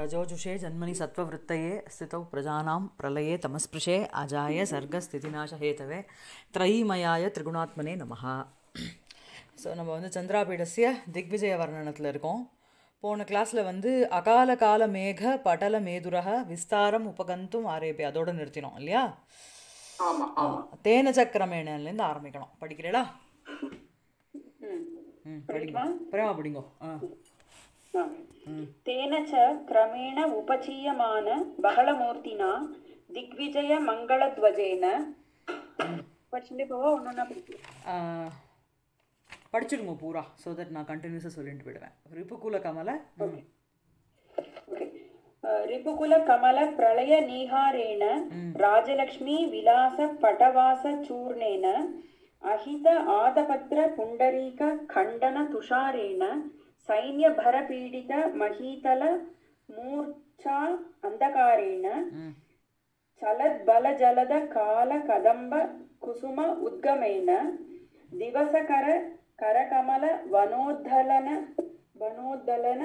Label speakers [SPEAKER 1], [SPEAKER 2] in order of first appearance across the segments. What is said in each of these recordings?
[SPEAKER 1] ரஜோஜுஷே ஜன்மனி सत्त्ववृत्तये स्थितौ பிரஜானாம் பிரலயே தமஸ்பிருஷே அஜாய सर्गस्थितिनाशहेतवे திரைமயாய திரிகுணாத்மனே नमः ஸோ நம்ம வந்து சந்திராபீடசிய திக்விஜய வர்ணனத்தில் இருக்கோம் போன கிளாஸில் வந்து அகால கால மேக படல மேதுரக விஸ்தாரம் உபகந்தும் ஆரேபி அதோடு நிறுத்தினோம் இல்லையா தேன சக்கரமேனிலேருந்து ஆரம்பிக்கணும் படிக்கிறேடா ம் படிங்க பிரேமா படிங்கோ ஆ
[SPEAKER 2] तेन च क्रमेण उपचीयमान बहलमूर्तिना दिग्विजय मङ्गलध्वजेन
[SPEAKER 1] படிச்சிடுங்க பூரா ஸோ தட் நான் கண்டினியூஸாக சொல்லிட்டு விடுவேன் ரிபுகுல கமல
[SPEAKER 2] ரிபுகுல கமல பிரளய ராஜலக்ஷ்மி விலாச சூர்ணேன அஹித ஆதபத்ர புண்டரீக கண்டன துஷாரேன ಸೈನ್ಯ ಭರಪೀಡಿತ ಮಹೀತಲ ಮೂರ್ಛಾ ಅಂಧಕಾರೇಣ ಚಲದ್ ಬಲ ಜಲದ ಕಾಲ ಕದಂಬ ಕುಸುಮ ಉದ್ಗಮೇಣ ದಿವಸಕರ ಕರಕಮಲ ವನೋದ್ದಲನ ವನೋದ್ದಲನ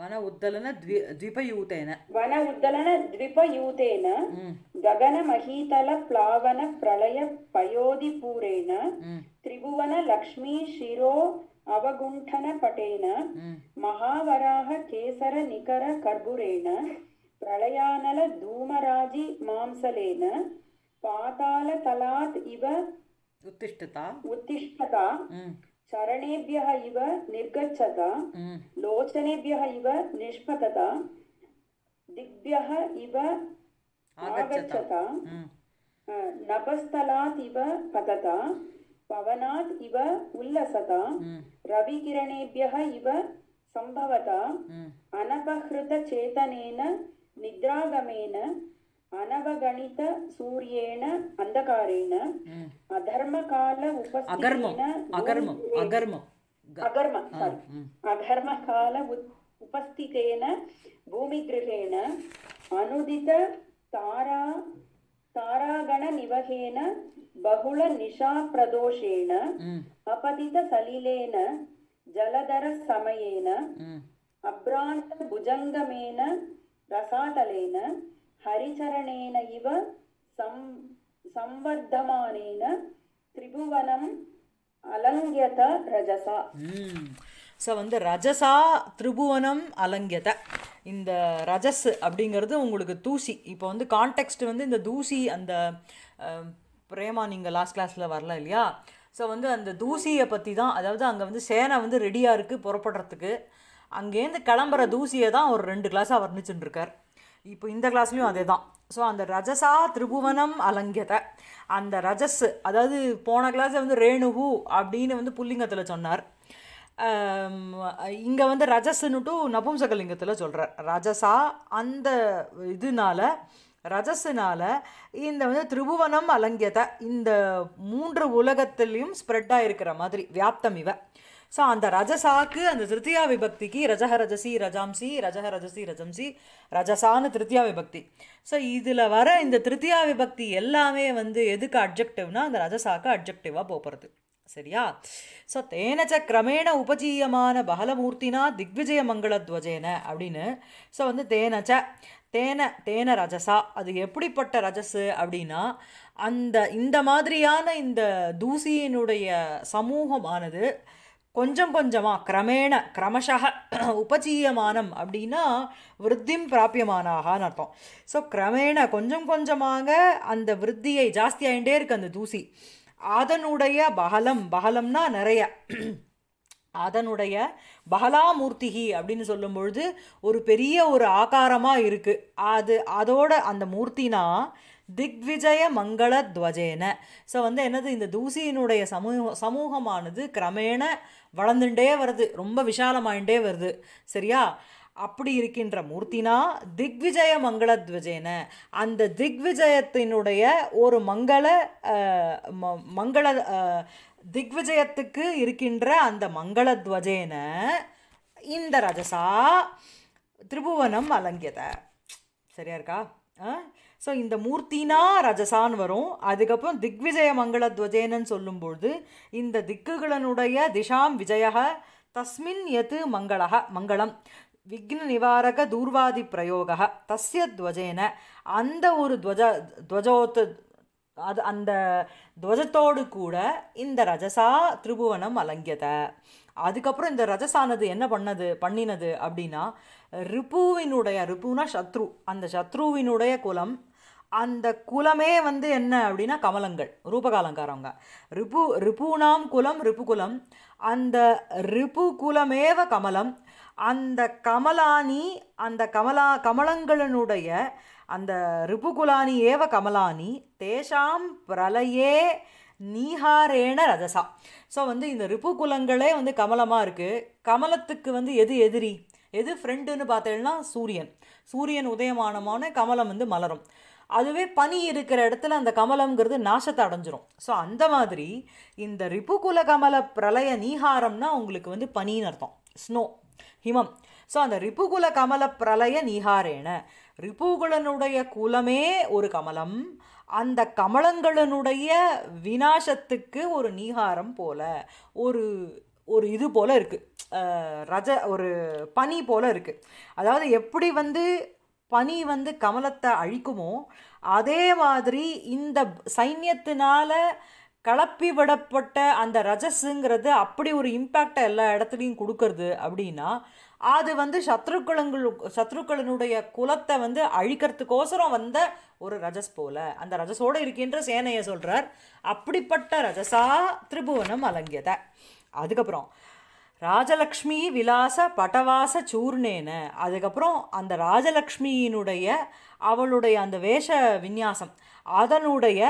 [SPEAKER 1] ವನ ಉದ್ದಲನ ದ್ವಿ ದ್ವಿಪಯೂತೇನ
[SPEAKER 2] ವನ ಉದ್ದಲನ ದ್ವಿಪಯೂತೇನ ಗಗನ ಮಹೀತಲ ಪ್ಲಾವನ ಪ್ರಳಯ ಪಯೋಧಿಪೂರೇಣ ತ್ರಿಭುವನ ಲಕ್ಷ್ಮೀ ಶಿರೋ अवगुण्ठनपटेन महावराह केसर निकर कर्पूरेण प्रलयानल धूमराजि मांसलेन पाताल तलात इव उत्तिष्ठता उत्तिष्ठता चरणेभ्यः इव निर्गच्छता लोचनेभ्यः इव निष्पतता दिग्भ्यः इव आगच्छता नभस्थलात् इव पतता பவனாத் இவ உல்லசதா ரவிகிரணேபியக இவ சம்பவதா அனபஹிருத சேதனேன நித்ராகமேன அனவகணித சூரியேன அந்தகாரேன அதர்ம அதர்மகால உபஸ்திதேன அகர்மம் அகர்மம் அகர்மம் அகர்மகால உபஸ்திதேன பூமிகிரகேண அனுதித தாரா ಸಾರಾಗಣ ನಿವಹೇನ ಬಹುಳ ನಿಶಾ ಪ್ರದೋಷೇಣ ಅಪತಿತ ಸಲಿಲೇನ ಜಲಧರ ಸಮಯೇನ ಅಭ್ರಾಂತ ಭುಜಂಗಮೇನ ರಸಾತಲೇನ ಹರಿಚರಣೇನ ಇವ ಸಂ ಸಂವರ್ಧಮಾನೇನ ತ್ರಿಭುವನಂ ಅಲಂಗ್ಯತ ರಜಸ
[SPEAKER 1] ಸೊ ಒಂದು ರಜಸಾ ತ್ರಿಭುವನಂ ಅಲಂಗ್ಯತ இந்த ரஜஸ் அப்படிங்கிறது உங்களுக்கு தூசி இப்போ வந்து கான்டெக்ஸ்ட் வந்து இந்த தூசி அந்த பிரேமா நீங்கள் லாஸ்ட் கிளாஸில் வரல இல்லையா ஸோ வந்து அந்த தூசியை பற்றி தான் அதாவது அங்கே வந்து சேனை வந்து ரெடியாக இருக்குது புறப்படுறதுக்கு அங்கேருந்து கிளம்புற தூசியை தான் ஒரு ரெண்டு கிளாஸாக வர்ணிச்சுட்டுருக்கார் இப்போ இந்த கிளாஸ்லேயும் அதே தான் ஸோ அந்த ரஜசா திரிபுவனம் அலங்கியத அந்த ரஜஸ் அதாவது போன கிளாஸை வந்து ரேணுகு அப்படின்னு வந்து புல்லிங்கத்தில் சொன்னார் இங்கே வந்து ரஜஸ்னுட்டு நபும்சகலிங்கத்தில் சொல்கிறார் ரஜசா அந்த இதனால ரஜஸினால் இந்த வந்து திரிபுவனம் அலங்கியதை இந்த மூன்று உலகத்திலையும் ஸ்ப்ரெட் ஆகிருக்கிற மாதிரி வியாப்தம் இவ ஸோ அந்த ரஜசாக்கு அந்த திருத்தியா விபக்திக்கு ரஜக ரஜசி ரஜாம்சி ரஜஹ ரஜசி ரஜம்சி ரஜசான்னு திருத்தியா விபக்தி ஸோ இதில் வர இந்த திருத்தியா விபக்தி எல்லாமே வந்து எதுக்கு அப்ஜெக்டிவ்னா அந்த ரஜசாக்கு அப்ஜெக்டிவாக போகிறது சரியா ஸோ தேனச்ச கிரமேண உபஜீயமான பகலமூர்த்தினா திக்விஜய மங்களத்வஜேன அப்படின்னு ஸோ வந்து தேனச்ச தேன தேன ரஜசா அது எப்படிப்பட்ட ரஜசு அப்படின்னா அந்த இந்த மாதிரியான இந்த தூசியினுடைய சமூகமானது கொஞ்சம் கொஞ்சமாக கிரமேண கிரமஷக உபஜீயமானம் அப்படின்னா விருத்திம் பிராபியமானாகான்னு அர்த்தம் ஸோ கிரமேண கொஞ்சம் கொஞ்சமாக அந்த விருத்தியை ஜாஸ்தி ஆகிட்டே இருக்குது அந்த தூசி அதனுடைய பகலம் பகலம்னா நிறைய அதனுடைய பகலாமூர்த்திகி அப்படின்னு சொல்லும் பொழுது ஒரு பெரிய ஒரு ஆகாரமாக இருக்குது அது அதோட அந்த மூர்த்தினா திக்விஜய மங்கள துவஜேன ஸோ வந்து என்னது இந்த தூசியினுடைய சமூக சமூகமானது கிரமேண வளர்ந்துட்டே வருது ரொம்ப விஷாலமாயின்ண்டே வருது சரியா அப்படி இருக்கின்ற மூர்த்தினா திக்விஜய துவஜேன அந்த திக்விஜயத்தினுடைய ஒரு மங்கள மங்கள திக்விஜயத்துக்கு இருக்கின்ற அந்த மங்களத்வஜேன இந்த ரஜசா திரிபுவனம் அலங்கியத சரியா இருக்கா ஸோ இந்த மூர்த்தினா ரஜசான் வரும் அதுக்கப்புறம் திக்விஜய மங்களத்வஜேனன்னு சொல்லும்பொழுது இந்த திக்குகளனுடைய திஷாம் விஜயா தஸ்மின் எது மங்களக மங்களம் விக்ன நிவாரக தூர்வாதி பிரயோக தஸ்ய துவஜேன அந்த ஒரு துவஜ துவஜோத்து அது அந்த துவஜத்தோடு கூட இந்த ரஜசா திரிபுவனம் அலங்கியத அதுக்கப்புறம் இந்த ரஜசானது என்ன பண்ணது பண்ணினது அப்படின்னா ரிபுவினுடைய ரிபுனா சத்ரு அந்த சத்ருவினுடைய குலம் அந்த குலமே வந்து என்ன அப்படின்னா கமலங்கள் ரூபகாலங்காரவங்க ரிபு ரிபுனாம் குலம் ரிபுகுலம் அந்த ரிபு குலமேவ கமலம் அந்த கமலானி அந்த கமலா கமலங்களினுடைய அந்த ரிபுகுலானி ஏவ கமலானி தேஷாம் பிரலையே நீஹாரேன ரதசா ஸோ வந்து இந்த குலங்களே வந்து கமலமாக இருக்குது கமலத்துக்கு வந்து எது எதிரி எது ஃப்ரெண்டுன்னு பார்த்தேன்னா சூரியன் சூரியன் உதயமானமான கமலம் வந்து மலரும் அதுவே பனி இருக்கிற இடத்துல அந்த கமலம்ங்கிறது நாசத்தை அடைஞ்சிரும் ஸோ அந்த மாதிரி இந்த குல கமல பிரளய நீகாரம்னா உங்களுக்கு வந்து பனின்னு அர்த்தம் ஸ்னோ ஹிமம் ஸோ அந்த குல கமல பிரளய நீகாரேன ரிப்புகுலனுடைய குலமே ஒரு கமலம் அந்த கமலங்களினுடைய விநாசத்துக்கு ஒரு நீகாரம் போல ஒரு ஒரு இது போல் இருக்குது ரஜ ஒரு பனி போல் இருக்குது அதாவது எப்படி வந்து பனி வந்து கமலத்தை அழிக்குமோ அதே மாதிரி இந்த சைன்யத்தினால கலப்பி விடப்பட்ட அந்த ரஜஸுங்கிறது அப்படி ஒரு இம்பேக்டை எல்லா இடத்துலையும் கொடுக்கறது அப்படின்னா அது வந்து சத்ருக்களுங்கள் சத்ருக்களினுடைய குலத்தை வந்து அழிக்கிறதுக்கோசரம் வந்த ஒரு ரஜஸ் போல அந்த ரஜஸோடு இருக்கின்ற சேனையை சொல்கிறார் அப்படிப்பட்ட ரஜசா திரிபுவனம் அலங்கியத அதுக்கப்புறம் ராஜலக்ஷ்மி விலாச பட்டவாச சூர்ணேன அதுக்கப்புறம் அந்த ராஜலக்ஷ்மியினுடைய அவளுடைய அந்த வேஷ விந்யாசம் அதனுடைய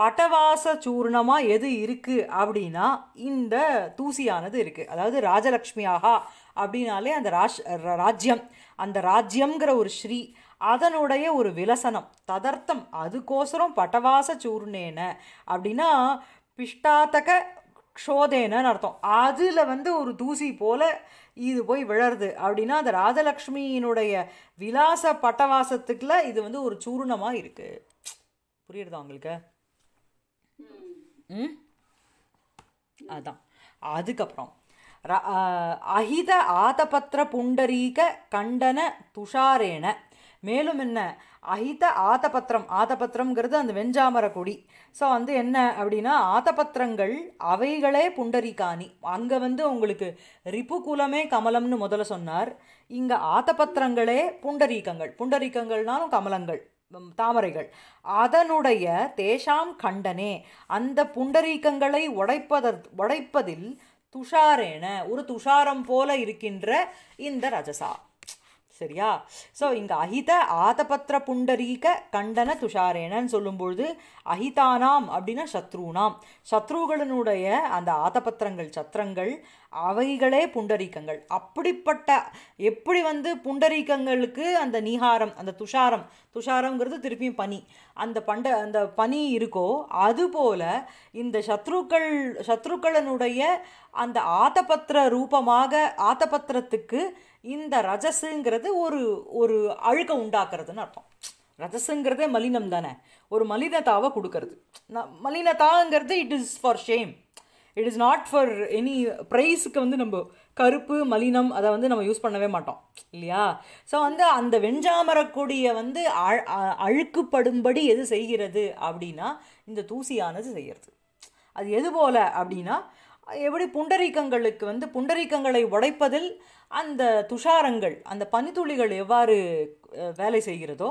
[SPEAKER 1] பட்டவாச சூர்ணமாக எது இருக்குது அப்படின்னா இந்த தூசியானது இருக்குது அதாவது ராஜலக்ஷ்மி ஆஹா அப்படின்னாலே அந்த ராஷ் ராஜ்யம் அந்த ராஜ்யம்ங்கிற ஒரு ஸ்ரீ அதனுடைய ஒரு விலசனம் ததர்த்தம் அதுக்கோசரம் பட்டவாச சூர்ணேன அப்படின்னா பிஷ்டாத்தக க்ஷோதேனன்னு அர்த்தம் அதில் வந்து ஒரு தூசி போல் இது போய் விழருது அப்படின்னா அந்த ராஜலக்ஷ்மியினுடைய விலாச பட்டவாசத்துக்குள்ள இது வந்து ஒரு சூர்ணமாக இருக்குது புரியுறதா உங்களுக்கு ம் அதான் அதுக்கப்புறம் அஹித ஆதபத்திர புண்டரீக கண்டன துஷாரேன மேலும் என்ன அஹித ஆத்தபத்திரம் ஆத்தபத்திரம்ங்கிறது அந்த வெஞ்சாமர கொடி ஸோ வந்து என்ன அப்படின்னா ஆத்தபத்திரங்கள் அவைகளே புண்டரிகாணி அங்கே வந்து உங்களுக்கு ரிப்பு குலமே கமலம்னு முதல்ல சொன்னார் இங்கே ஆத்தபத்திரங்களே புண்டரீக்கங்கள் புண்டரீக்கங்கள்னாலும் கமலங்கள் தாமரைகள் அதனுடைய தேஷாம் கண்டனே அந்த புண்டரீக்கங்களை உடைப்பதற் உடைப்பதில் துஷாரேன ஒரு துஷாரம் போல இருக்கின்ற இந்த ரஜசா சரியா ஸோ இங்கே அஹித ஆதபத்திர புண்டரீக கண்டன துஷாரேனன்னு சொல்லும்பொழுது அஹிதானாம் அப்படின்னா சத்ருனாம் சத்ருகளினுடைய அந்த ஆதபத்திரங்கள் சத்திரங்கள் அவைகளே புண்டரீக்கங்கள் அப்படிப்பட்ட எப்படி வந்து புண்டரீக்கங்களுக்கு அந்த நீகாரம் அந்த துஷாரம் துஷாரங்கிறது திருப்பியும் பனி அந்த பண்ட அந்த பனி இருக்கோ அதுபோல் இந்த சத்ருக்கள் சத்ருக்களினுடைய அந்த ஆத்தபத்திர ரூபமாக ஆத்தபத்திரத்துக்கு இந்த ரஜசுங்கிறது ஒரு ஒரு அழுக உண்டாக்குறதுன்னு அர்த்தம் ரஜசுங்கிறதே மலினம் தானே ஒரு மலினத்தாவை கொடுக்கறது நான் மலினத்தாங்கிறது it is for shame it is not for any ப்ரைஸுக்கு வந்து நம்ம கருப்பு மலினம் அதை வந்து நம்ம யூஸ் பண்ணவே மாட்டோம் இல்லையா ஸோ வந்து அந்த வெஞ்சாமரக்கூடிய வந்து அழுக்குப்படும்படி எது செய்கிறது அப்படின்னா இந்த தூசியானது செய்கிறது அது எது போல் அப்படின்னா எப்படி புண்டரீக்கங்களுக்கு வந்து புண்டரீக்கங்களை உடைப்பதில் அந்த துஷாரங்கள் அந்த பனித்துளிகள் எவ்வாறு வேலை செய்கிறதோ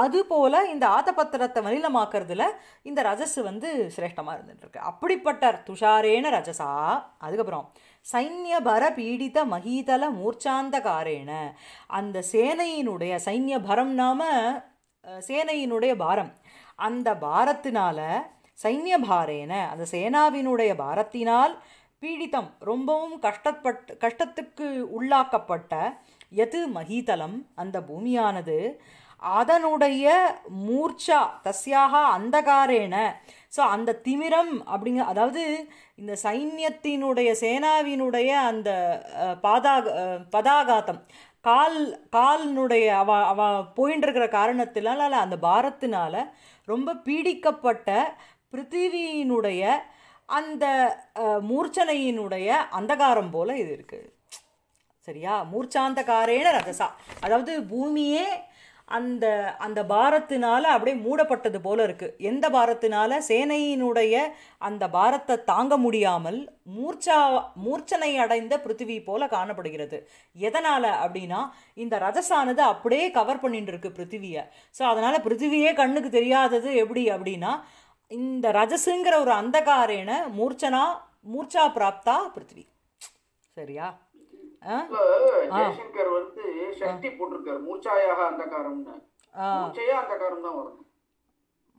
[SPEAKER 1] அதுபோல் இந்த ஆத்தபத்திரத்தை மலினமாக்குறதுல இந்த ரஜஸ் வந்து சிரேஷ்டமாக இருந்துட்டுருக்கு அப்படிப்பட்ட துஷாரேன ரஜசா அதுக்கப்புறம் சைன்யபர பீடித மகீதல மூர்ச்சாந்தகாரேன அந்த சேனையினுடைய சைன்யபரம் நாம சேனையினுடைய பாரம் அந்த பாரத்தினால பாரேன அந்த சேனாவினுடைய பாரத்தினால் பீடித்தம் ரொம்பவும் கஷ்டப்பட் கஷ்டத்துக்கு உள்ளாக்கப்பட்ட எது மகீதலம் அந்த பூமியானது அதனுடைய மூர்ச்சா தஸ்யாக அந்தகாரேன ஸோ அந்த திமிரம் அப்படிங்க அதாவது இந்த சைன்யத்தினுடைய சேனாவினுடைய அந்த பாதாக பதாகாத்தம் கால் காலினுடைய அவ அவ போயின்ட்டுருக்கிற காரணத்தினால அந்த பாரத்தினால ரொம்ப பீடிக்கப்பட்ட பிருத்திவியினுடைய அந்த மூர்ச்சனையினுடைய அந்தகாரம் போல் இது இருக்குது சரியா மூர்ச்சாந்தகாரேன ரகசா அதாவது பூமியே அந்த அந்த பாரத்தினால அப்படியே மூடப்பட்டது போல இருக்குது எந்த பாரத்தினால சேனையினுடைய அந்த பாரத்தை தாங்க முடியாமல் மூர்ச்சா மூர்ச்சனை அடைந்த பிருத்திவி போல காணப்படுகிறது எதனால் அப்படின்னா இந்த ரஜசானது அப்படியே கவர் பண்ணிட்டு இருக்கு பிருத்திவியை ஸோ அதனால் பிருத்திவியே கண்ணுக்கு தெரியாதது எப்படி அப்படின்னா இந்த ரஜசுங்கிற ஒரு அந்தகாரேன மூர்ச்சனா மூர்ச்சா பிராப்தா பிருத்வி சரியா ஜெய்சங்கர் வந்து சக்தி போட்டிருக்காரு மூர்ச்சாயாக அந்தகாரம்னு அந்தகாரம் தான் வரும்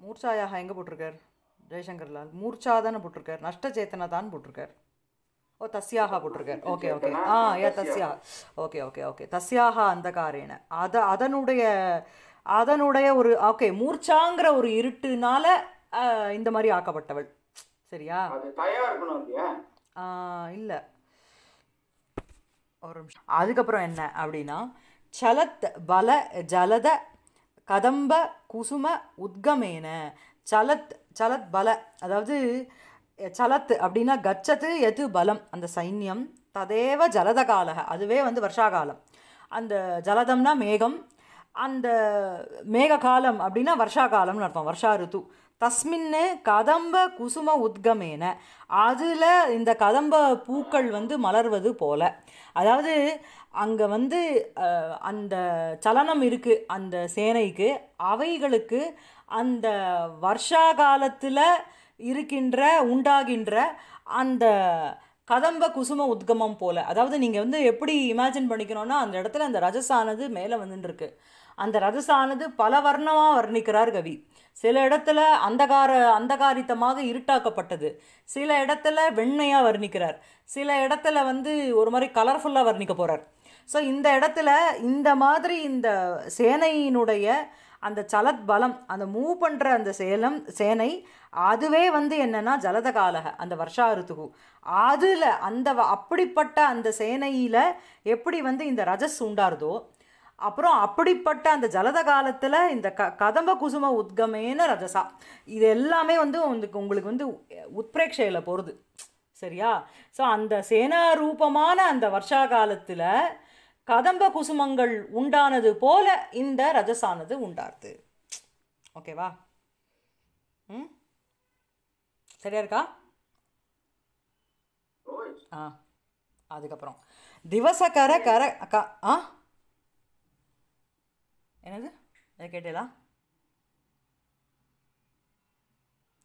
[SPEAKER 1] மூர்ச்சாயாக எங்கே போட்டிருக்கார் ஜெய்சங்கர்ல மூர்ச்சா தானே போட்டிருக்கார் நஷ்ட சேத்தனா தான் போட்டிருக்கார் ஓ தஸ்யாக போட்டிருக்கார் ஓகே ஓகே ஆ ஏ தஸ்யா ஓகே ஓகே ஓகே தஸ்யாக அந்தகாரேன அத அதனுடைய அதனுடைய ஒரு ஓகே மூர்ச்சாங்கிற ஒரு இருட்டுனால இந்த மாதிரி ஆக்கப்பட்டவள் சரியா இல்லை ஒரு நிமிஷம் அதுக்கப்புறம் என்ன அப்படின்னா சலத் பல ஜலத கதம்ப குசும உத்கமேன சலத் சலத் பல அதாவது சலத் அப்படின்னா கச்சத்து எது பலம் அந்த சைன்யம் ததேவ ஜலத கால அதுவே வந்து வருஷாகாலம் அந்த ஜலதம்னா மேகம் அந்த மேக காலம் அப்படின்னா வருஷா காலம்னு அர்த்தம் வருஷா ருத்து தஸ்மின்னு கதம்ப குசும உத்கமேன அதில் இந்த கதம்ப பூக்கள் வந்து மலர்வது போல அதாவது அங்கே வந்து அந்த சலனம் இருக்குது அந்த சேனைக்கு அவைகளுக்கு அந்த வருஷா காலத்தில் இருக்கின்ற உண்டாகின்ற அந்த கதம்ப குசும உத்கமம் போல் அதாவது நீங்கள் வந்து எப்படி இமேஜின் பண்ணிக்கணும்னா அந்த இடத்துல அந்த ரஜசானது மேலே வந்துட்டுருக்கு அந்த ரஜசானது பல வர்ணமாக வர்ணிக்கிறார் கவி சில இடத்துல அந்தகார அந்தகாரித்தமாக இருட்டாக்கப்பட்டது சில இடத்துல வெண்மையாக வர்ணிக்கிறார் சில இடத்துல வந்து ஒரு மாதிரி கலர்ஃபுல்லாக வர்ணிக்க போகிறார் ஸோ இந்த இடத்துல இந்த மாதிரி இந்த சேனையினுடைய அந்த சலத் பலம் அந்த மூவ் பண்ணுற அந்த சேலம் சேனை அதுவே வந்து என்னென்னா ஜலத காலக அந்த வருஷா ருத்துகு அதில் அந்த அப்படிப்பட்ட அந்த சேனையில் எப்படி வந்து இந்த ரஜஸ் உண்டாருதோ அப்புறம் அப்படிப்பட்ட அந்த ஜலத காலத்தில் இந்த க கதம்ப குசும உத்கமேன ரஜசா இது எல்லாமே வந்து உங்களுக்கு உங்களுக்கு வந்து உத்பிரேக்ஷையில் போகிறது சரியா ஸோ அந்த சேனா ரூபமான அந்த வருஷா காலத்தில் கதம்ப குசுமங்கள் உண்டானது போல இந்த ரஜசானது உண்டாருது ஓகேவா ம் சரியா இருக்கா ஆ அதுக்கப்புறம் திவசகர கர ஆ என்னது அதை கேட்டேலா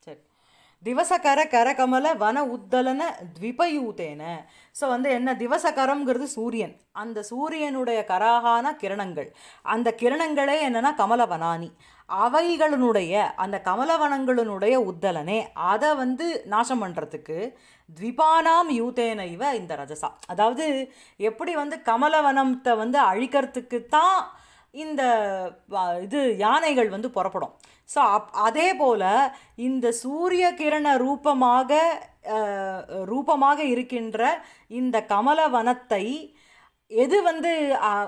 [SPEAKER 1] சரி திவசகர கரகமல வன உத்தலன த்விபயூதேன ஸோ வந்து என்ன திவசகரம்ங்கிறது சூரியன் அந்த சூரியனுடைய கராகான கிரணங்கள் அந்த கிரணங்களே என்னென்னா கமலவனானி அவைகளினுடைய அந்த கமலவனங்களினுடைய உத்தலனே அதை வந்து நாசம் பண்ணுறதுக்கு த்விபானாம் யூத்தேன இவ இந்த ரஜசா அதாவது எப்படி வந்து கமலவனத்தை வந்து அழிக்கிறதுக்கு தான் இந்த இது யானைகள் வந்து புறப்படும் ஸோ அப் அதே போல் இந்த சூரிய கிரண ரூபமாக ரூபமாக இருக்கின்ற இந்த கமல வனத்தை எது வந்து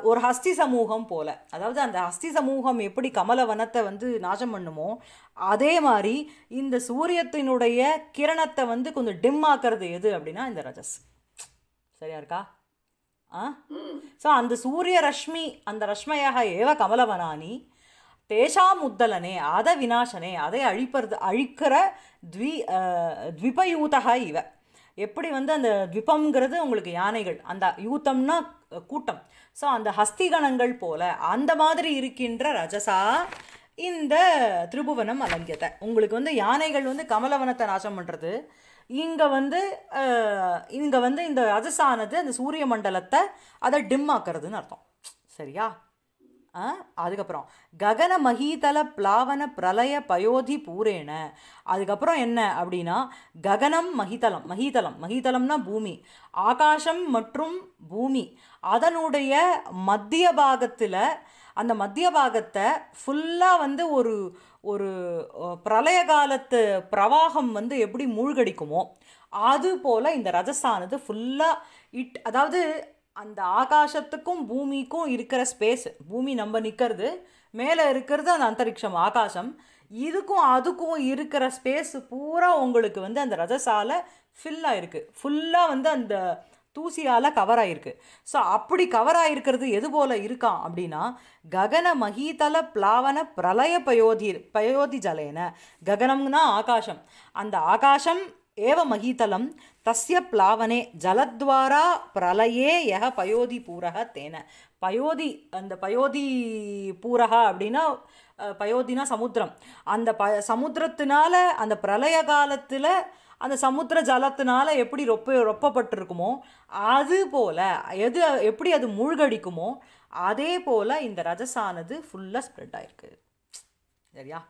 [SPEAKER 1] ஒரு ஹஸ்தி சமூகம் போல் அதாவது அந்த ஹஸ்தி சமூகம் எப்படி கமல வனத்தை வந்து நாசம் பண்ணுமோ அதே மாதிரி இந்த சூரியத்தினுடைய கிரணத்தை வந்து கொஞ்சம் டிம் ஆக்கிறது எது அப்படின்னா இந்த ரஜஸ் சரியா இருக்கா அந்த சூரிய ரஷ்மி அந்த ரஷ்மையாக ஏவ கமலவனானி தேஷாம் உத்தலனே அதை வினாசனே அதை அழிப்பறது அழிக்கிற த்வி த்விபயூதக இவ எப்படி வந்து அந்த த்விபம்ங்கிறது உங்களுக்கு யானைகள் அந்த யூத்தம்னா கூட்டம் ஸோ அந்த ஹஸ்திகணங்கள் போல அந்த மாதிரி இருக்கின்ற ரஜசா இந்த திரிபுவனம் அலங்கியத்தை உங்களுக்கு வந்து யானைகள் வந்து கமலவனத்தை நாசம் பண்ணுறது இங்கே வந்து இங்கே வந்து இந்த அஜஸானது அந்த சூரிய மண்டலத்தை அதை டிம் ஆக்கிறதுன்னு அர்த்தம் சரியா அதுக்கப்புறம் ககன மகீதல பிளாவன பிரளய பயோதி பூரேன அதுக்கப்புறம் என்ன அப்படின்னா ககனம் மகிதலம் மகிதலம் மகிதலம்னா பூமி ஆகாசம் மற்றும் பூமி அதனுடைய மத்திய பாகத்தில் அந்த மத்திய பாகத்தை ஃபுல்லாக வந்து ஒரு ஒரு பிரளய காலத்து பிரவாகம் வந்து எப்படி மூழ்கடிக்குமோ அது போல் இந்த ரஜசானது ஃபுல்லாக இட் அதாவது அந்த ஆகாசத்துக்கும் பூமிக்கும் இருக்கிற ஸ்பேஸ் பூமி நம்ம நிற்கிறது மேலே இருக்கிறது அந்த அந்தரிக்ஷம் ஆகாசம் இதுக்கும் அதுக்கும் இருக்கிற ஸ்பேஸ் பூரா உங்களுக்கு வந்து அந்த ரஜசாலை ஃபில்லாக இருக்குது ஃபுல்லாக வந்து அந்த தூசியால் கவர் ஆகிருக்கு ஸோ அப்படி கவர் ஆகிருக்கிறது எது போல் இருக்கான் அப்படின்னா ககன மகீதல பிளாவன பிரளய பயோதி பயோதி ஜலேன ககனம்னா ஆகாஷம் அந்த ஆகாஷம் ஏவ மகீதலம் தஸ்ய பிளாவனே ஜலத்வாரா பிரளயே யக பயோதி பூரக தேன பயோதி அந்த பயோதி பூரகா அப்படின்னா பயோதினா சமுத்திரம் அந்த ப சமுத்திரத்தினால அந்த பிரளய காலத்தில் அந்த சமுத்திர ஜலத்தினால எப்படி ரொப்ப ரொப்பப்பட்டிருக்குமோ அது போல் எது எப்படி அது மூழ்கடிக்குமோ அதே போல் இந்த ரஜசானது ஃபுல்லாக ஸ்ப்ரெட் ஆயிருக்கு சரியா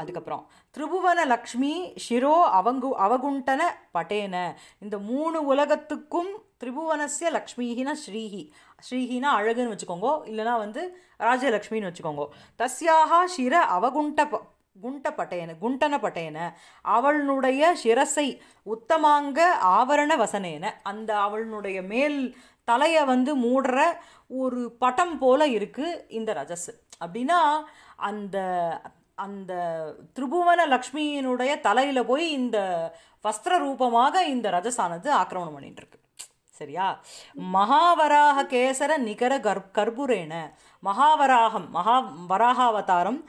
[SPEAKER 1] அதுக்கப்புறம் திரிபுவன லக்ஷ்மி ஷிரோ அவங்கு அவகுண்டன பட்டேன இந்த மூணு உலகத்துக்கும் திரிபுவனசிய லக்ஷ்மிஹினா ஸ்ரீஹி ஸ்ரீஹினா அழகுன்னு வச்சுக்கோங்கோ இல்லைனா வந்து ராஜலக்ஷ்மின்னு வச்சுக்கோங்கோ தஸ்யாக ஷிர அவகுண்ட குண்ட பட்டயன குண்டன பட்டயன அவளுடைய சிரசை உத்தமாங்க ஆவரண வசனேன அந்த அவளுடைய மேல் தலையை வந்து மூடுற ஒரு பட்டம் போல இருக்குது இந்த ரஜஸ் அப்படின்னா அந்த அந்த திரிபுவன லக்ஷ்மியினுடைய தலையில் போய் இந்த வஸ்திர ரூபமாக இந்த ரஜஸானது ஆக்கிரமணம் பண்ணிட்டுருக்கு சரியா மகாவராக கேசர நிகர கர் கர்பூரேன மகாவராகம் மகா வராகாவதாரம்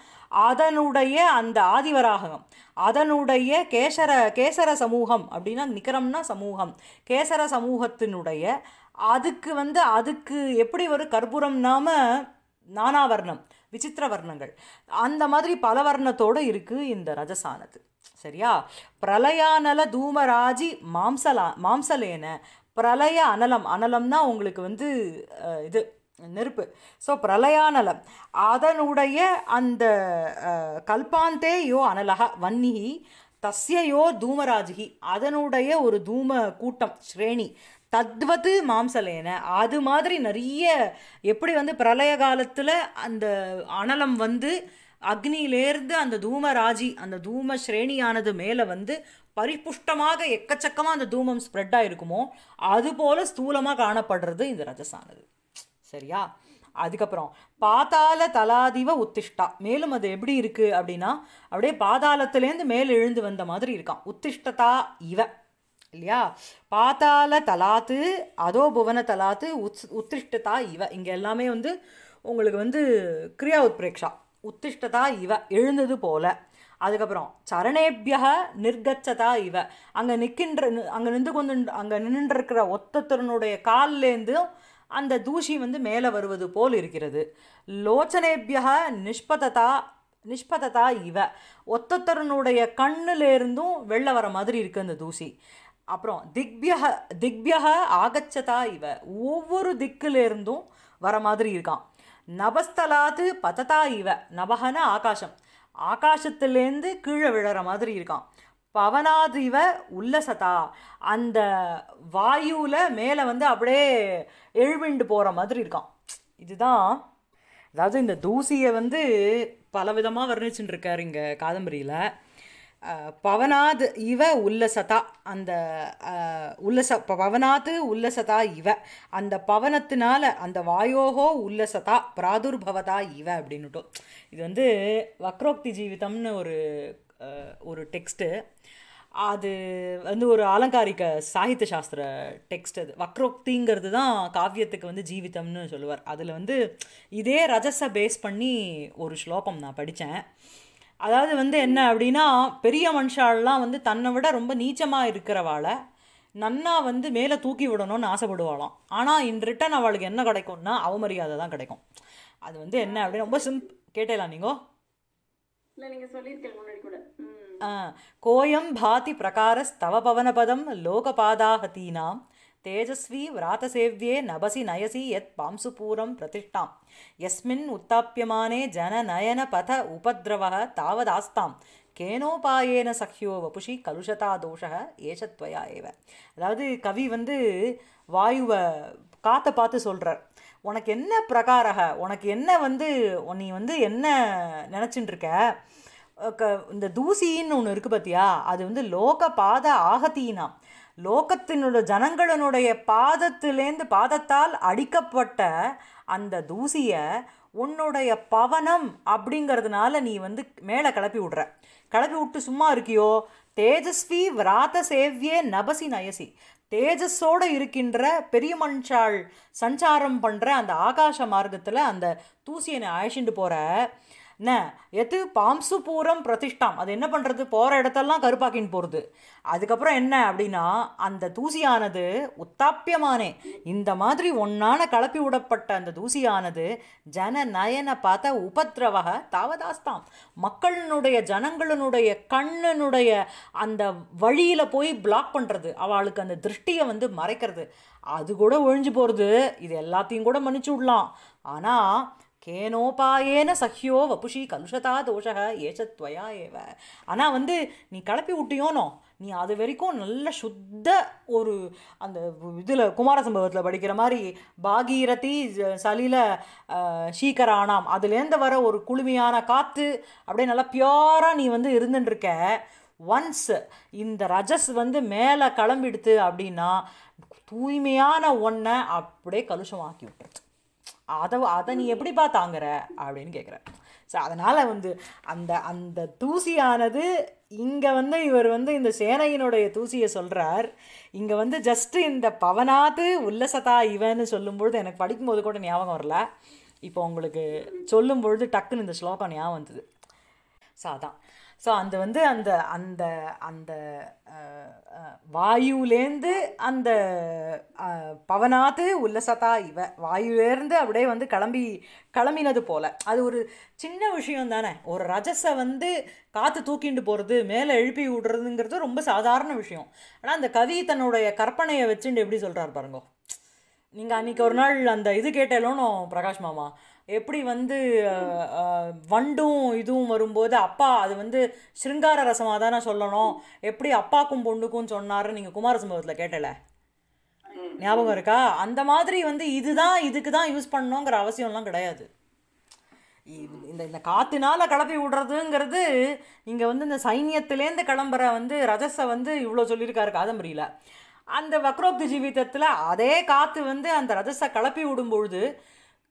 [SPEAKER 1] அதனுடைய அந்த ஆதிவராகம் அதனுடைய கேசர கேசர சமூகம் அப்படின்னா நிகரம்னா சமூகம் கேசர சமூகத்தினுடைய அதுக்கு வந்து அதுக்கு எப்படி ஒரு கர்ப்புரம் நாம நானாவர்ணம் விசித்திர வர்ணங்கள் அந்த மாதிரி பல வர்ணத்தோடு இருக்குது இந்த ரஜசானது சரியா பிரலயானல தூமராஜி மாம்சலா மாம்சலேன பிரளய அனலம் அனலம்னா உங்களுக்கு வந்து இது நெருப்பு ஸோ பிரளயானலம் அதனுடைய அந்த கல்பாந்தே யோ அனலக வன்னிகி தஸ்யோ தூமராஜகி அதனுடைய ஒரு தூம கூட்டம் ஸ்ரேணி தத்வது மாம்சலேன அது மாதிரி நிறைய எப்படி வந்து பிரளய காலத்தில் அந்த அனலம் வந்து அக்னியிலேருந்து அந்த தூமராஜி அந்த தூம ஸ்ரேணியானது மேலே வந்து பரிபுஷ்டமாக எக்கச்சக்கமாக அந்த தூமம் ஸ்ப்ரெட் ஆகிருக்குமோ அதுபோல் ஸ்தூலமாக காணப்படுறது இந்த ரஜசானது சரியா அதுக்கப்புறம் பாதாள தலாதிவ உத்திஷ்டா மேலும் அது எப்படி இருக்குது அப்படின்னா அப்படியே பாதாளத்துலேருந்து மேல் எழுந்து வந்த மாதிரி இருக்கான் உத்திஷ்டதா இவ இல்லையா பாதாள தலாத்து அதோ புவன தலாத்து உத் உத்திஷ்டதா இவ இங்கே எல்லாமே வந்து உங்களுக்கு வந்து கிரியா உத்பிரேக்ஷா உத்திஷ்டதா இவ எழுந்தது போல அதுக்கப்புறம் சரணேபியக நிர்கச்சதா இவ அங்கே நிற்கின்ற அங்கே நின்று கொண்டு அங்கே நின்றுருக்கிற ஒத்தத்தருனுடைய கால்லேருந்து அந்த தூசி வந்து மேலே வருவது போல் இருக்கிறது லோச்சனேபியக நிஷ்பததா நிஷ்பததா இவ ஒத்தத்தருனுடைய கண்ணுலேருந்தும் வெளில வர மாதிரி இருக்குது அந்த தூசி அப்புறம் திக்பியக திக்பியக ஆகச்சதா இவ ஒவ்வொரு திக்கிலேருந்தும் வர மாதிரி இருக்கான் நபஸ்தலாத்து பததா இவ நபகன ஆகாசம் ஆகாசத்துலேருந்து கீழே விழுற மாதிரி இருக்கான் பவனாதிவ உல்லசதா அந்த வாயுவில் மேலே வந்து அப்படியே எழுவிண்டு போகிற மாதிரி இருக்கான் இதுதான் அதாவது இந்த தூசியை வந்து பலவிதமாக வர்ணிச்சுட்டு இருக்கார் இங்கே காதம்பரியில் பவனாத் இவ உல்லசதா அந்த உல்லச பவனாத்து உல்லசதா இவ அந்த பவனத்தினால அந்த வாயோகோ உல்லசதா பிராதுர்பவதா இவ அப்படின்னுட்டோம் இது வந்து வக்ரோக்தி ஜீவிதம்னு ஒரு ஒரு டெக்ஸ்ட்டு அது வந்து ஒரு அலங்காரிக்க சாகித்ய சாஸ்திர டெக்ஸ்ட் அது வக்ரோக்திங்கிறது தான் காவியத்துக்கு வந்து ஜீவிதம்னு சொல்லுவார் அதில் வந்து இதே ரஜஸை பேஸ் பண்ணி ஒரு ஸ்லோகம் நான் படித்தேன் அதாவது வந்து என்ன அப்படின்னா பெரிய மனுஷாலெலாம் வந்து தன்னை விட ரொம்ப நீச்சமாக இருக்கிறவாளை நன்னா வந்து மேலே தூக்கி விடணும்னு ஆசைப்படுவாளாம் ஆனால் இன் ரிட்டன் அவளுக்கு என்ன கிடைக்கும்னா அவமரியாதை தான் கிடைக்கும் அது வந்து என்ன அப்படின்னு ரொம்ப சிம்பிள் கேட்டேலாம் நீங்கோ கோயம் பாதி பிரகார ஸ்தவ பவனபதம் லோகபாதாகத்தீனாம் தேஜஸ்வி விராதசேவ்யே நபசி நயசி யத் பாம்சுபூரம் பிரதிஷ்டாம் எஸ்மின் உத்தாப்பியமானே நயன பத உபதிரவ தாவதாஸ்தாம் கேனோபாயேன சஹ்யோ வபுஷி கலுஷதா தோஷ ஏஷத்வயா ஏவ அதாவது கவி வந்து வாயுவை காத்த பார்த்து சொல்கிறார் உனக்கு என்ன பிரகாரக உனக்கு என்ன வந்து நீ வந்து என்ன நினச்சின்னு இருக்க இந்த தூசின்னு ஒன்று இருக்குது பார்த்தியா அது வந்து லோக பாத ஆகத்தீனாம் லோகத்தினுடைய ஜனங்களினுடைய பாதத்திலேந்து பாதத்தால் அடிக்கப்பட்ட அந்த தூசியை உன்னுடைய பவனம் அப்படிங்கிறதுனால நீ வந்து மேலே கிளப்பி விடுற கிளப்பி விட்டு சும்மா இருக்கியோ தேஜஸ்வி விராத சேவ்யே நபசி நயசி தேஜஸோடு இருக்கின்ற பெரிய மனுஷாள் சஞ்சாரம் பண்ணுற அந்த ஆகாச மார்க்கத்தில் அந்த தூசியை நீ அழைச்சிட்டு போகிற என்ன எது பாம்சு பூரம் பிரதிஷ்டாம் அது என்ன பண்ணுறது போகிற இடத்தெல்லாம் கருப்பாக்கின்னு போகிறது அதுக்கப்புறம் என்ன அப்படின்னா அந்த தூசியானது உத்தாப்பியமானே இந்த மாதிரி ஒன்றான கலப்பி விடப்பட்ட அந்த தூசியானது ஜன நயன பார்த்த உபத்ரவக தாவதாஸ்தாம் மக்களினுடைய ஜனங்களினுடைய கண்ணனுடைய அந்த வழியில் போய் பிளாக் பண்ணுறது அவளுக்கு அந்த திருஷ்டியை வந்து மறைக்கிறது அது கூட ஒழிஞ்சு போகிறது இது எல்லாத்தையும் கூட மன்னிச்சு விடலாம் ஆனால் கேனோபாயேன சஹ்யோ வபுஷி கலுஷதா தோஷக ஏசத்வயா ஏவ ஆனால் வந்து நீ கிளப்பி விட்டியோனோ நீ அது வரைக்கும் நல்ல சுத்த ஒரு அந்த இதில் குமார சம்பவத்தில் படிக்கிற மாதிரி பாகீரதி சலில சீக்கரானாம் அதுலேருந்து வர ஒரு குளுமையான காற்று அப்படியே நல்லா பியோராக நீ வந்து இருந்துட்டுருக்க ஒன்ஸ் இந்த ரஜஸ் வந்து மேலே கிளம்பிடுத்து அப்படின்னா தூய்மையான ஒன்றை அப்படியே கலுஷமாக்கி விட்டுருச்சு அதை அதை நீ எப்படிப்பா தாங்குற அப்படின்னு கேட்குற ஸோ அதனால் வந்து அந்த அந்த தூசியானது இங்கே வந்து இவர் வந்து இந்த சேனையினுடைய தூசியை சொல்கிறார் இங்கே வந்து ஜஸ்ட்டு இந்த பவனாது உல்லசதா இவன்னு சொல்லும்பொழுது எனக்கு படிக்கும்போது கூட ஞாபகம் வரல இப்போ உங்களுக்கு சொல்லும்பொழுது டக்குன்னு இந்த ஸ்லோகம் ஞாபகம் வந்தது ஸோ அதான் ஸோ அந்த வந்து அந்த அந்த அந்த வாயுலேருந்து அந்த பவனாத்து சதா இவ வாயுலேருந்து அப்படியே வந்து கிளம்பி கிளம்பினது போல் அது ஒரு சின்ன விஷயம் தானே ஒரு ரஜஸை வந்து காற்று தூக்கிண்டு போகிறது மேலே எழுப்பி விடுறதுங்கிறது ரொம்ப சாதாரண விஷயம் ஆனால் அந்த கவி தன்னுடைய கற்பனையை வச்சுட்டு எப்படி சொல்கிறார் பாருங்க நீங்கள் அன்றைக்கி ஒரு நாள் அந்த இது கேட்டாலும் பிரகாஷ் மாமா எப்படி வந்து வண்டும் இதுவும் வரும்போது அப்பா அது வந்து ஸ்ருங்கார ரசமாக தானே சொல்லணும் எப்படி அப்பாக்கும் பொண்ணுக்கும் சொன்னார்னு நீங்கள் குமார சம்பவத்தில் கேட்டல ஞாபகம் இருக்கா அந்த மாதிரி வந்து இதுதான் இதுக்கு தான் யூஸ் பண்ணணுங்கிற அவசியம்லாம் கிடையாது இந்த இந்த காற்றுனால கிளப்பி விடுறதுங்கிறது இங்கே வந்து இந்த சைன்யத்திலேருந்து கிளம்புற வந்து ரஜஸை வந்து இவ்வளோ சொல்லியிருக்காரு காதம்பரியில் அந்த வக்ரோக்தி ஜீவிதத்தில் அதே காற்று வந்து அந்த ரஜஸை கிளப்பி விடும் பொழுது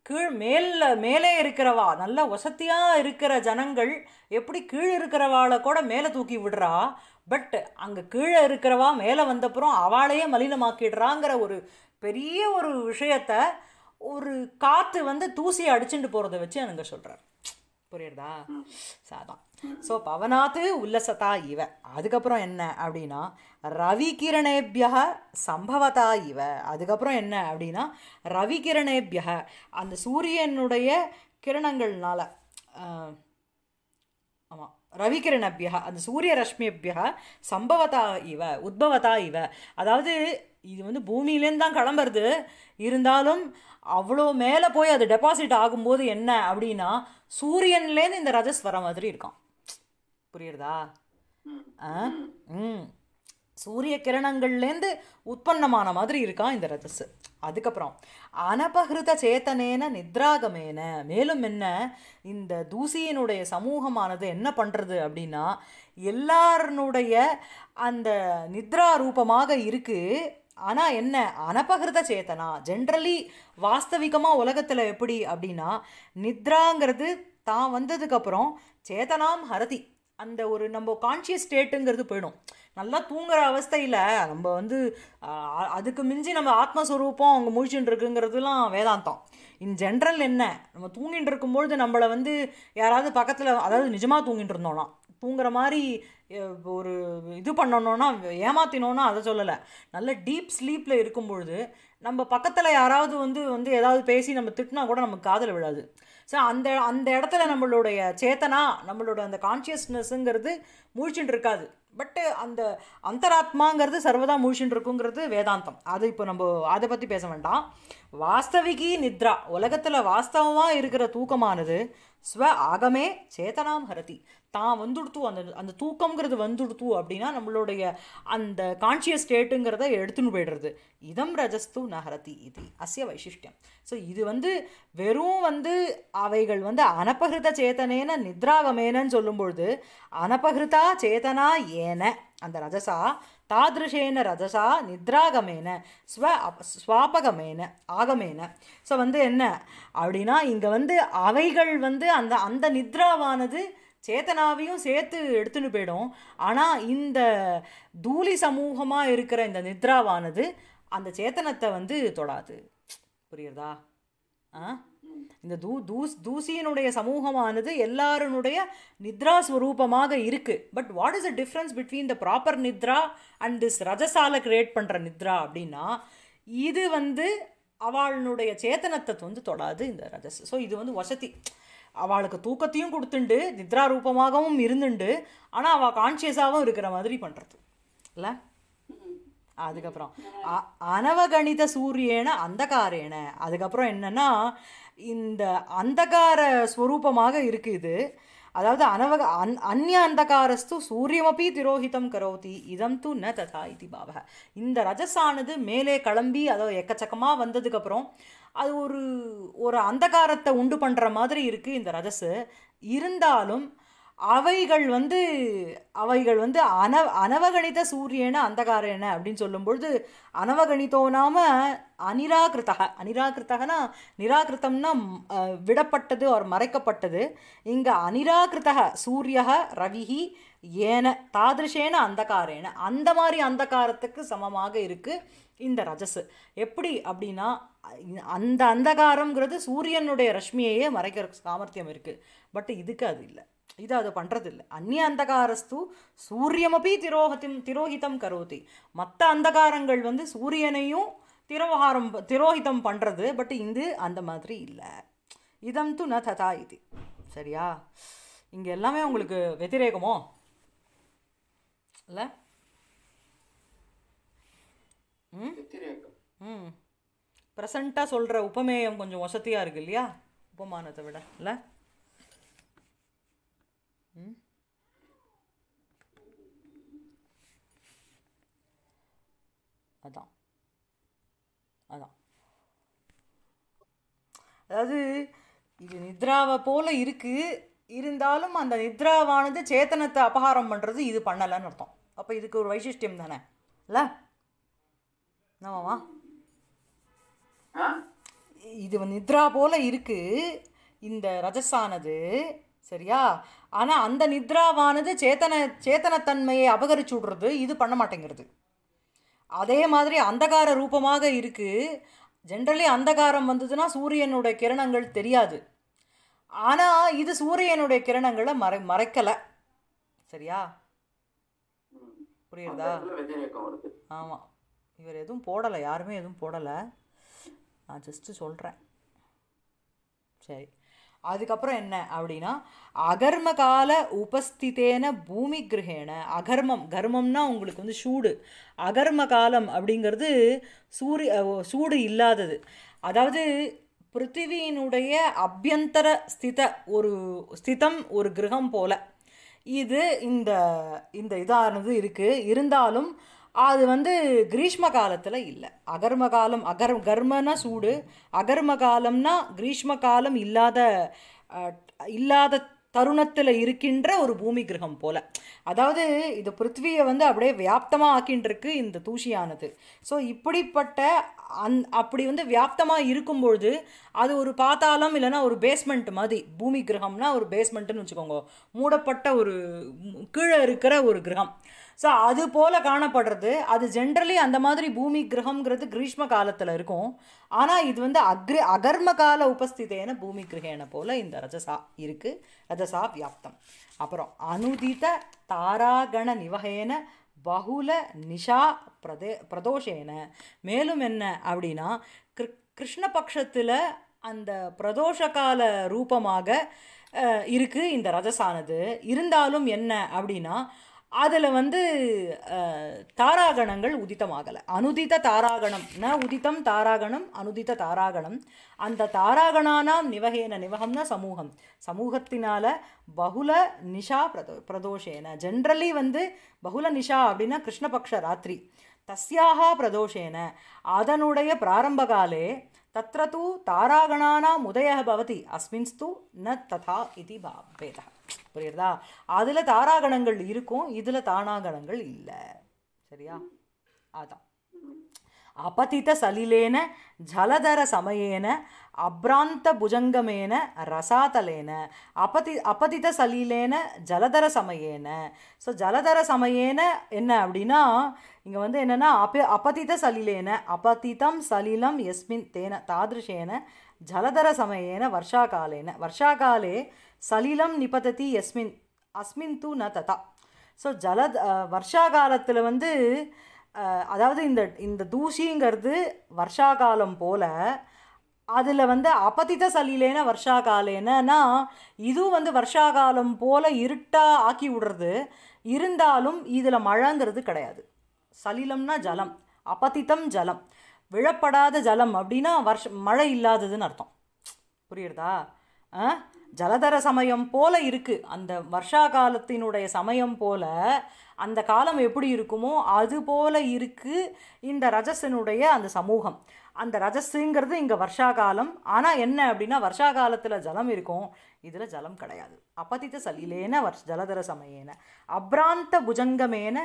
[SPEAKER 1] கீழ் மேல மேலே இருக்கிறவா நல்ல வசதியாக இருக்கிற ஜனங்கள் எப்படி கீழே இருக்கிறவாளை கூட மேலே தூக்கி விடுறா பட் அங்கே கீழே இருக்கிறவா மேலே வந்தப்புறம் அவளையே மலினமாக்கிடுறாங்கிற ஒரு பெரிய ஒரு விஷயத்த ஒரு காற்று வந்து தூசியை அடிச்சுட்டு போகிறத வச்சு எனக்கு சொல்கிறேன் புரியுறதா சாதான் ஸோ பவனாத்து உல்லசதா இவ அதுக்கப்புறம் என்ன அப்படின்னா ரவி ரவிகிரணேபியக சம்பவதா இவ அதுக்கப்புறம் என்ன அப்படின்னா ரவி ரவிகிரணேபியக அந்த சூரியனுடைய கிரணங்கள்னால ஆமாம் ரவி ரவிகிரணபியா அந்த சூரிய ரஷ்மியபியா சம்பவத்தா இவ உத்பவத்தா இவ அதாவது இது வந்து பூமியிலேருந்து தான் கிளம்புறது இருந்தாலும் அவ்வளோ மேலே போய் அது டெபாசிட் ஆகும்போது என்ன அப்படின்னா சூரியன்லேருந்து இந்த ரஜஸ் வர மாதிரி இருக்கும் புரியுறதா ம் சூரிய கிரணங்கள்லேருந்து உற்பன்னமான மாதிரி இருக்கான் இந்த ரஜஸ் அதுக்கப்புறம் அனபகிருத சேத்தனேன நித்ராகமேன மேலும் என்ன இந்த தூசியினுடைய சமூகமானது என்ன பண்ணுறது அப்படின்னா எல்லாருனுடைய அந்த நித்ரா ரூபமாக இருக்குது ஆனால் என்ன அனப்பகிருத சேத்தனா ஜென்ரலி வாஸ்தவிகமாக உலகத்தில் எப்படி அப்படின்னா நித்ராங்கிறது தான் வந்ததுக்கப்புறம் சேத்தனாம் ஹரதி அந்த ஒரு நம்ம கான்ஷியஸ் ஸ்டேட்டுங்கிறது போயிடும் நல்லா தூங்குற அவஸ்தையில் நம்ம வந்து அதுக்கு மிஞ்சி நம்ம ஆத்மஸ்வரூபம் அவங்க முழிச்சுட்டு இருக்குங்கிறதுலாம் வேதாந்தம் இன் ஜென்ரல் என்ன நம்ம தூங்கிட்டு இருக்கும்பொழுது நம்மளை வந்து யாராவது பக்கத்தில் அதாவது நிஜமாக தூங்கிட்டு இருந்தோம்னா தூங்குற மாதிரி ஒரு இது பண்ணணுன்னா ஏமாத்தினோன்னா அதை சொல்லலை நல்ல டீப் ஸ்லீப்பில் இருக்கும் பொழுது நம்ம பக்கத்தில் யாராவது வந்து வந்து ஏதாவது பேசி நம்ம திட்டினா கூட நமக்கு காதில் விழாது ஸோ அந்த அந்த இடத்துல நம்மளுடைய சேத்தனா நம்மளோட அந்த கான்ஷியஸ்னஸ்ஸுங்கிறது முழிச்சுட்டு இருக்காது பட்டு அந்த அந்தராத்மாங்கிறது சர்வதா முழிச்சுட்டு இருக்குங்கிறது வேதாந்தம் அது இப்போ நம்ம அதை பற்றி பேச வேண்டாம் வாஸ்தவிகி நித்ரா உலகத்தில் வாஸ்தவமாக இருக்கிற தூக்கமானது ஸ்வ ஆகமே சேத்தனாம் ஹரதி தான் வந்துடுத்து அந்த அந்த தூக்கங்கிறது வந்துடுத்து அப்படின்னா நம்மளுடைய அந்த கான்சியஸ் ஸ்டேட்டுங்கிறத எடுத்துன்னு போயிடுறது இதம் ரஜஸ்து நகரத்தி இது அசிய வைசிஷ்டியம் ஸோ இது வந்து வெறும் வந்து அவைகள் வந்து அனபகிருத சேத்தனேன நித்ராகமேனன்னு சொல்லும்பொழுது அனபகிருதா சேதனா ஏன அந்த ரஜசா தாதிருஷேன ரஜசா நித்ராகமேன ஸ்வ ஸ்வாபகமேன ஆகமேன ஸோ வந்து என்ன அப்படின்னா இங்கே வந்து அவைகள் வந்து அந்த அந்த நித்ராவானது சேத்தனாவையும் சேர்த்து எடுத்துன்னு போயிடும் ஆனால் இந்த தூளி சமூகமாக இருக்கிற இந்த நித்ராவானது அந்த சேத்தனத்தை வந்து தொடாது புரியுறதா ஆ இந்த தூ தூஸ் தூசியினுடைய சமூகமானது எல்லாருனுடைய நித்ரா ஸ்வரூபமாக இருக்குது but what is the difference between the proper nidra and this ரஜசால கிரியேட் பண்ணுற நித்ரா அப்படின்னா இது வந்து அவளுடைய சேத்தனத்தை வந்து தொடாது இந்த ரஜஸ் ஸோ இது வந்து வசதி அவளுக்கு தூக்கத்தையும் கொடுத்துண்டு நித்ரா ரூபமாகவும் இருந்துண்டு ஆனால் அவள் கான்ஷியஸாகவும் இருக்கிற மாதிரி பண்ணுறது இல்லை அதுக்கப்புறம் அனவகணித சூரியன அந்தகாரேன அதுக்கப்புறம் என்னென்னா இந்த அந்தகார ஸ்வரூபமாக இருக்குது அதாவது அனவக அந் அந்நிய அந்தகாரஸ்து சூரியமபி திரோஹிதம் கரோதி இதம் தூ ந ததா இது பாவக இந்த ரஜஸானது மேலே கிளம்பி அதோ எக்கச்சக்கமாக வந்ததுக்கப்புறம் அது ஒரு ஒரு அந்தகாரத்தை உண்டு பண்ணுற மாதிரி இருக்குது இந்த ரஜஸு இருந்தாலும் அவைகள் வந்து அவைகள் வந்து அனவ அனவகணித சூரியன அந்தகாரேன அப்படின்னு சொல்லும்பொழுது அனவகணித்தோ நாம அனிராகிருத்தக அனிராகிருத்தகனா நிராகிருத்தம்னா விடப்பட்டது அவர் மறைக்கப்பட்டது இங்கே அனிராகிருத்தக சூரிய ரவி ஏன தாதிருஷேன அந்தகாரேன அந்த மாதிரி அந்தகாரத்துக்கு சமமாக இருக்குது இந்த ரஜசு எப்படி அப்படின்னா அந்த அந்தகாரங்கிறது சூரியனுடைய ரஷ்மியையே மறைக்கிற சாமர்த்தியம் இருக்குது பட் இதுக்கு அது இல்லை இது அது பண்ணுறதில்ல அந்நிய அந்தகாரஸ்து சூரியமபி திரோகத்தின் திரோகிதம் கரோதி மற்ற அந்தகாரங்கள் வந்து சூரியனையும் திரோகாரம் திரோகிதம் பண்ணுறது பட் இது அந்த மாதிரி இல்லை இதம் து ந ததா இது சரியா இங்கே எல்லாமே உங்களுக்கு வெத்திரேகமோ இல்லை ம் ப்ரெசண்ட்டாக சொல்கிற உபமேயம் கொஞ்சம் வசதியாக இருக்கு இல்லையா உபமானத்தை விட இல்லை ம் அதான் அதான் அதாவது இது நித்ராவை போல் இருக்குது இருந்தாலும் அந்த நித்ராவானது சேத்தனத்தை அபகாரம் பண்ணுறது இது பண்ணலைன்னு அர்த்தம் அப்போ இதுக்கு ஒரு வைசிஷ்டியம் தானே இல்லை என்னவாமா இது நித்ரா போல் இருக்குது இந்த ரஜஸானது சரியா ஆனால் அந்த நித்ராவானது சேத்தன சேத்தனத்தன்மையை அபகரிச்சு விடுறது இது பண்ண மாட்டேங்கிறது அதே மாதிரி அந்தகார ரூபமாக இருக்குது ஜென்ரலி அந்தகாரம் வந்ததுன்னா சூரியனுடைய கிரணங்கள் தெரியாது ஆனால் இது சூரியனுடைய கிரணங்களை மறை மறைக்கலை சரியா புரியுறதா ஆமாம் இவர் எதுவும் போடலை யாருமே எதுவும் போடலை நான் ஜஸ்ட்டு சொல்கிறேன் சரி அதுக்கப்புறம் என்ன அப்படின்னா அகர்ம கால உபஸ்திதேன பூமி கிரகேன அகர்மம் கர்மம்னா உங்களுக்கு வந்து சூடு அகர்ம காலம் அப்படிங்கிறது சூரிய சூடு இல்லாதது அதாவது பிருத்திவியினுடைய அபியந்தர ஸ்தித ஒரு ஸ்திதம் ஒரு கிரகம் போல இது இந்த இந்த இதானது இருக்குது இருந்தாலும் அது வந்து கிரீஷ்ம காலத்தில் இல்லை அகர்ம காலம் அகர் கர்மனா சூடு அகர்ம காலம்னா கிரீஷ்ம காலம் இல்லாத இல்லாத தருணத்தில் இருக்கின்ற ஒரு பூமி கிரகம் போல அதாவது இந்த பிருத்வியை வந்து அப்படியே வியாப்தமாக ஆக்கின்றிருக்கு இந்த தூசியானது ஸோ இப்படிப்பட்ட அந் அப்படி வந்து வியாப்தமாக இருக்கும்பொழுது அது ஒரு பாத்தாளம் இல்லைனா ஒரு பேஸ்மெண்ட் மாதிரி பூமி கிரகம்னா ஒரு பேஸ்மெண்ட்டுன்னு வச்சுக்கோங்க மூடப்பட்ட ஒரு கீழே இருக்கிற ஒரு கிரகம் ஸோ அது போல் காணப்படுறது அது ஜென்ரலி அந்த மாதிரி பூமி கிரகங்கிறது கிரீஷ்ம காலத்தில் இருக்கும் ஆனால் இது வந்து அக்ரி அகர்ம கால உபஸ்திதேன பூமி கிரகேன போல் இந்த ரஜசா இருக்குது ரஜசா வியாப்தம் அப்புறம் அனுதித தாராகண நிவகேன பகுல நிஷா பிரதே பிரதோஷேன மேலும் என்ன அப்படின்னா கிரு கிருஷ்ணபக்ஷத்தில் அந்த பிரதோஷ கால ரூபமாக இருக்குது இந்த ரஜசானது இருந்தாலும் என்ன அப்படின்னா அதில் வந்து தாராகணங்கள் உதித்தமாகலை அனுதித தாராகணம் ந உதித்தம் தாராகணம் அனுதித தாராகணம் அந்த தாராகணானாம் நிவகேன நிவகம்னா சமூகம் சமூகத்தினால பகுல நிஷா பிரதோ பிரதோஷேன ஜென்ரலி வந்து பகுல நிஷா அப்படின்னா கிருஷ்ணபக்ஷ ராத்திரி தஸ்யாக பிரதோஷேன அதனுடைய பிராரம்பகாலே தத்திர தூ தாராகணானாம் உதய பவதி அஸ்மின்ஸ்து ந ததா இது பாவேதா புரியுறதா அதில் தாராகணங்கள் இருக்கும் இதில் தானாகணங்கள் இல்லை சரியா அதான் அபதித சலிலேன ஜலதர சமயேன அப்ராந்த புஜங்கமேன ரசாதலேன அபதி அபதித சலிலேன ஜலதர சமயேன ஸோ ஜலதர சமயேன என்ன அப்படின்னா இங்கே வந்து என்னென்னா அப அபதித சலிலேன அபதிதம் சலிலம் எஸ்மின் தேன தாதிருஷேன ஜலதர சமயேன வருஷாகாலேன காலே சலிலம் நிபததி எஸ்மின் அஸ்மின் தூ ந ததா ஸோ ஜல வருஷா காலத்தில் வந்து அதாவது இந்த இந்த தூசிங்கிறது வருஷா காலம் போல் அதில் வந்து அபதித சலிலேன வருஷா என்னன்னா இதுவும் வந்து வருஷா காலம் போல் இருட்டாக ஆக்கி விடுறது இருந்தாலும் இதில் மழைங்கிறது கிடையாது சலிலம்னா ஜலம் அபதித்தம் ஜலம் விழப்படாத ஜலம் அப்படின்னா வருஷ மழை இல்லாததுன்னு அர்த்தம் புரியுறதா ஜலதர சமயம் போல இருக்குது அந்த வருஷா காலத்தினுடைய சமயம் போல அந்த காலம் எப்படி இருக்குமோ அது போல இருக்குது இந்த ரஜசனுடைய அந்த சமூகம் அந்த ரஜஸுங்கிறது இங்கே வருஷா காலம் ஆனால் என்ன அப்படின்னா வருஷா காலத்தில் ஜலம் இருக்கும் இதில் ஜலம் கிடையாது அப்பதித்த சலிலேன வர்ஷ் ஜலதர சமயேன அப்ராந்த புஜங்கமேன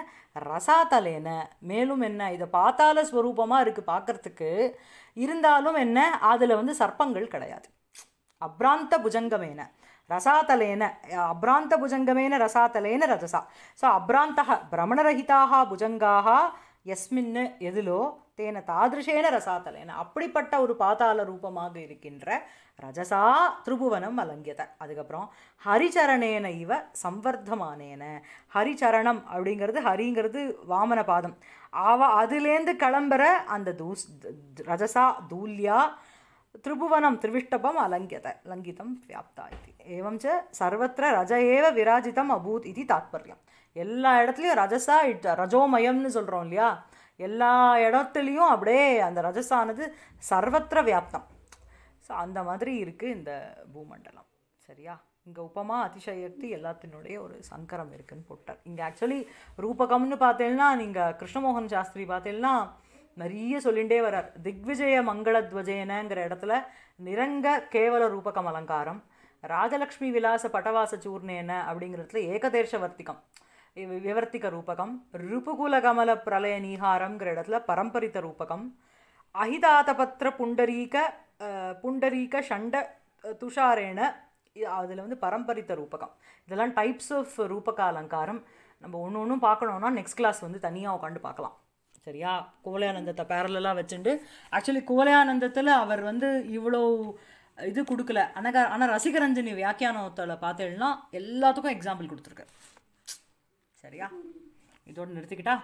[SPEAKER 1] ரசாதலேன மேலும் என்ன இதை பார்த்தால ஸ்வரூபமாக இருக்குது பார்க்குறதுக்கு இருந்தாலும் என்ன அதில் வந்து சர்ப்பங்கள் கிடையாது அப்ராந்த புஜங்கமேன ரசாதலேன அப்ராந்த புஜங்கமேன ரசாதலேன ரதசா ஸோ அப்ராந்தக பிரமணரகிதாக புஜங்காக எஸ்மின் எதிலோ தேன தாதிருஷேன ரசாதலேன அப்படிப்பட்ட ஒரு பாதாள ரூபமாக இருக்கின்ற ரஜசா திரிபுவனம் அலங்கியத அதுக்கப்புறம் ஹரிச்சரணேன இவ சம்வர்தமானேன ஹரிச்சரணம் அப்படிங்கிறது ஹரிங்கிறது வாமன பாதம் அவ அதுலேருந்து கிளம்புற அந்த தூஸ் ரஜசா தூல்யா திரிபுவனம் திரிவிஷ்டபம் அலங்கியத லங்கிதம் வியாப்தா இது ஏவம் च ரஜ ஏவ விராஜிதம் அபூத் இது தாத்பரியம் எல்லா இடத்துலையும் ரஜசா இட் ரஜோமயம்னு சொல்கிறோம் இல்லையா எல்லா இடத்துலையும் அப்படியே அந்த ரஜசானது சர்வத்திர வியாப்தம் ஸோ அந்த மாதிரி இருக்குது இந்த பூமண்டலம் சரியா இங்கே உபமா அதிசயக்தி எல்லாத்தினுடைய ஒரு சங்கரம் இருக்குதுன்னு போட்டார் இங்கே ஆக்சுவலி ரூபகம்னு பார்த்தீங்கன்னா நீங்கள் கிருஷ்ணமோகன் சாஸ்திரி பார்த்தீங்கன்னா நிறைய சொல்லிகிட்டே வரார் திக்விஜய மங்களத்வஜயனங்கிற இடத்துல நிரங்க கேவல ரூபகம் அலங்காரம் ராஜலக்ஷ்மி விலாச பட்டவாச சூர்ணேன அப்படிங்கிறதுல ஏகதேர்ஷ வர்த்திகம் விவர்த்திக ரூபகம் ரிபுகுல கமல பிரலய நீகாரங்கிற இடத்துல பரம்பரித்த ரூபகம் அஹிதாதபத்திர புண்டரீக புண்டரீக சண்ட துஷாரேன அதில் வந்து பரம்பரித்த ரூபகம் இதெல்லாம் டைப்ஸ் ஆஃப் ரூபக அலங்காரம் நம்ம ஒன்று ஒன்றும் பார்க்கணுன்னா நெக்ஸ்ட் கிளாஸ் வந்து தனியாக உட்காந்து பார்க்கலாம் சரியா குவலையானந்தத்தை பேரலாக வச்சுட்டு ஆக்சுவலி குவலையானந்தத்தில் அவர் வந்து இவ்வளோ இது கொடுக்கல ஆனால் ஆனால் ரசிகரஞ்சனி வியாக்கியானத்தில் பார்த்தேன்னா எல்லாத்துக்கும் எக்ஸாம்பிள் கொடுத்துருக்காரு சரியா இதோடு நிறுத்திக்கிட்டா